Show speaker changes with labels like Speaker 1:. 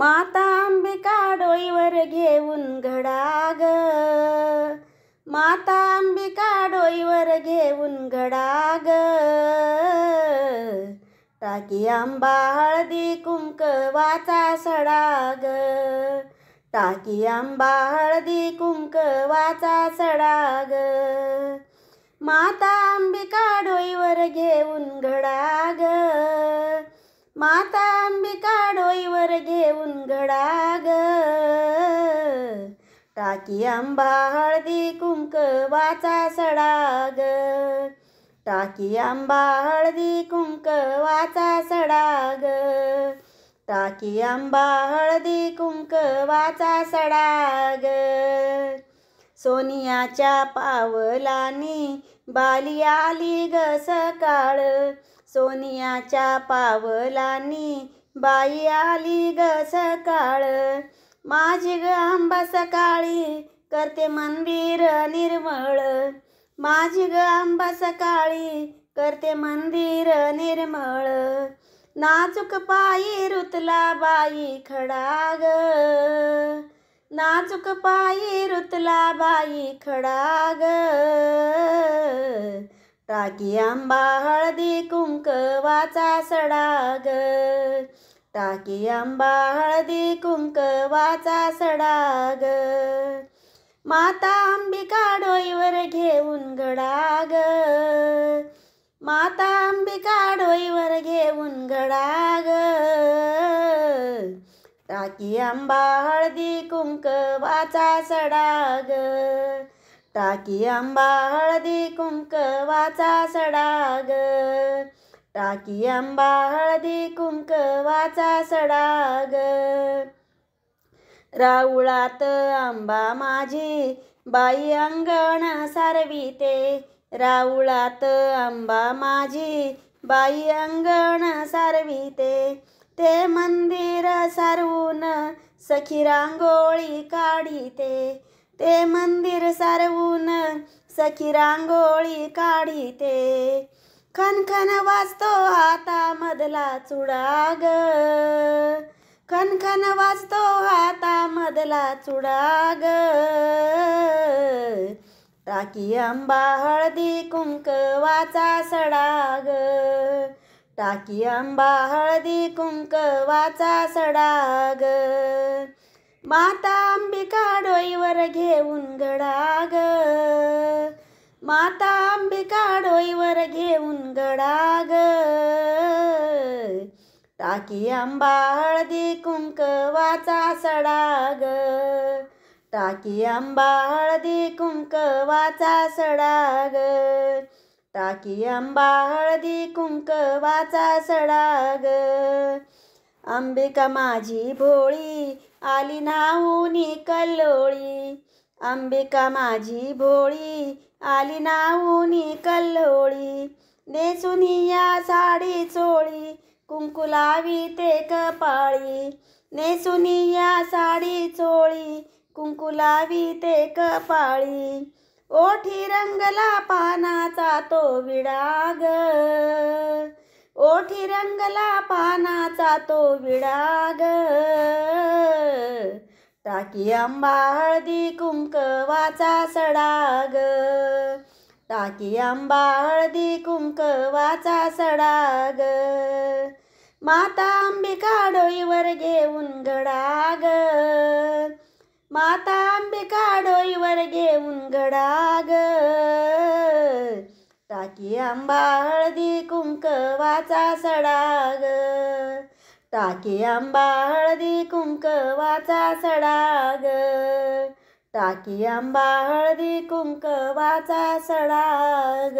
Speaker 1: माता अंबिका डोईवर घेऊन घडाग माता अंबिका डोईवर घेऊन घडाग टाकी आंबा हळदी कुंक कुंकवाचा सडाग टाकी आंबा हळदी कुंकवाचा सडाग माता अंबिका डोईवर घेऊन घडाग उनगडा ग टाकी आंबा हळदी कुंक वाचा सडाग टाकी आंबा हळदी कुंक वाचा सडाग टाकी आंबा हळदी कुंक वाचा सडाग सोनियाच्या पावलानी बाली आली ग सकाळ सोनियाच्या पावलानी बाई आली ग सकाळ माझी ग आंबा सकाळी करते मंदिर निर्मळ माझी ग आंबा सकाळी करते मंदिर निर्मळ नाचूक पायी रुतला बाई खडा ग पायी रुतला बाई खडा ग टाकी आंबा हळदी कुंकवाचा सडा सडाग टाकी आंबा हळदी कुंकवाचा सडाग सडाग माता अंबिका डोईवर घेऊन गडाग माता अंबिका डोईवर घेऊन गडाग टाकी आंबा हळदी कुंकवाचा सडाग सडाग टाकी आंबा हळदी कुंक वाचा सडाग टाकी आंबा हळदी कुंक वाचा सडाग राऊळात आंबा माझी बाई अंगण सारविते राऊळात आंबा माझी बाई अंगण सारविते ते मंदिर सारवून सखी रांगोळी काढीते ते मंदिर सारवून सखी रांगोळी ते खनखन वाजतो आता मधला चुडाग ग खनखन वाजतो आता मधला चुडाग ग टाकी आंबा हळदी कुंक वाचा सडाग टाकी आंबा हळदी कुंक वाचा सडाग माता अंबिका डोईवर घेऊन गडाग माता अंबिका डोईवर घेऊन गडाग टाकी आंबा हळदी कुंकवाचा सडाग टाकी आंबा हळदी कुंकवाचा सडाग टाकी आंबा हळदी कुंकवाचा सडाग अंबिका माझी भोळी आली नाऊनी कल्लोळी अंबिका माझी भोळी आली नाऊनी कल्लोळी नेसून या साडी चोळी कुंकुलावी ते कपाळी नेसून या साडी चोळी कुंकुलावी ते कपाळी ओठी रंगला पानाचा तो विडाग ओठी रंगला पानाचा तो विडाग टाकी आंबा हळदी कुंकवाचा सडाग टाकी आंबा हळदी कुंकवाचा सडाग माता अंबिका डोईवर घेऊन गडाग माता अंबिका डोईवर घेऊन गडाग टाकी आंबा हळदी कुंकवाचा सडाग टाकी आंबा हळदी कुंकवाचा सडाग टाकी आंबा हळदी कुंकवाचा सडाग